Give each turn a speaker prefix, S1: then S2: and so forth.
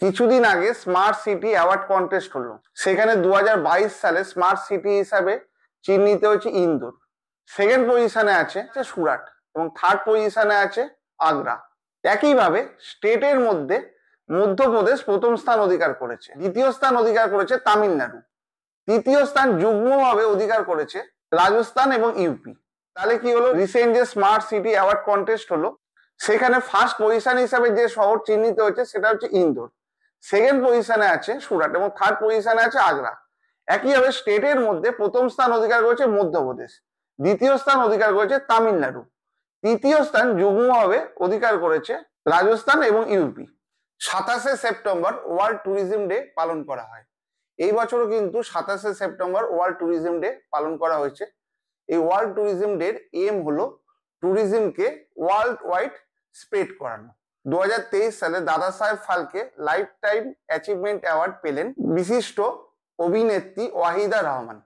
S1: কিছুদিন আগে smart city award contest হলো সেখানে দু সালে স্মার্ট সিটি হিসাবে চিহ্নিত হয়েছে ইন্দোর সেকেন্ড পজিশনে আছে সুরাট এবং থার্ড পজিশনে আছে আগ্রা একইভাবে স্টেটের মধ্যে মধ্যপ্রদেশ প্রথম স্থান অধিকার করেছে দ্বিতীয় স্থান অধিকার করেছে তামিলনাড়ু তৃতীয় স্থান যুগ্মভাবে অধিকার করেছে রাজস্থান এবং ইউপি তাহলে কি হলো রিসেন্ট যে স্মার্ট সিটি অ্যাওয়ার্ড কন্টেস্ট হলো সেখানে ফার্স্ট পজিশন হিসাবে যে শহর চিহ্নিত হয়েছে সেটা হচ্ছে ইন্দোর সেকেন্ড পজিশনে আছে সুরাট এবং থার্ড পজিশনে আছে আগ্রা একইভাবে স্টেটের মধ্যে প্রথম স্থান অধিকার করেছে মধ্যপ্রদেশ দ্বিতীয় স্থান অধিকার করেছে তামিলনাড়ু তৃতীয় স্থান যুগ্মভাবে অধিকার করেছে রাজস্থান এবং ইউপি সাতাশে সেপ্টেম্বর ওয়ার্ল্ড ট্যুরিজম ডে পালন করা হয় এই বছরও কিন্তু সাতাশে সেপ্টেম্বর ওয়ার্ল্ড ট্যুরিজম ডে পালন করা হয়েছে এই ওয়ার্ল্ড ট্যুরিজম ডের এম হলো ট্যুরিজমকে ওয়ার্ল্ড ওয়াইড স্প্রেড করানো দু সালে Dadasaheb Phalke lifetime achievement award পেলেন বিশিষ্ট অভিনেত্রী ওয়াহিদা রহমান